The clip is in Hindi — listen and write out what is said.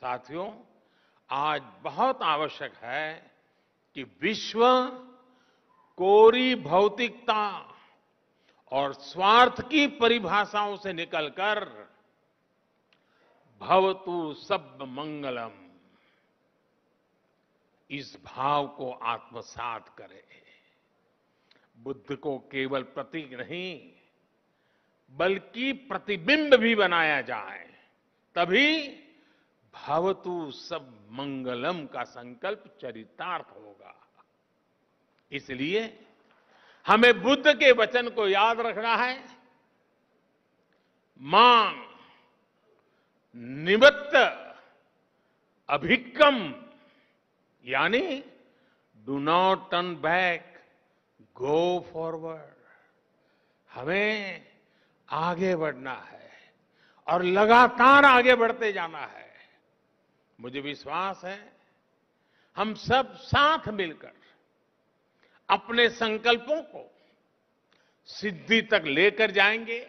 साथियों आज बहुत आवश्यक है कि विश्व कोरी भौतिकता और स्वार्थ की परिभाषाओं से निकलकर भवतु सब मंगलम इस भाव को आत्मसात करे बुद्ध को केवल प्रतीक नहीं बल्कि प्रतिबिंब भी बनाया जाए तभी भवतु सब मंगलम का संकल्प चरितार्थ होगा इसलिए हमें बुद्ध के वचन को याद रखना है मां निवत्त अभिकम यानी do not turn back go forward हमें आगे बढ़ना है और लगातार आगे बढ़ते जाना है मुझे विश्वास है हम सब साथ मिलकर अपने संकल्पों को सिद्धि तक लेकर जाएंगे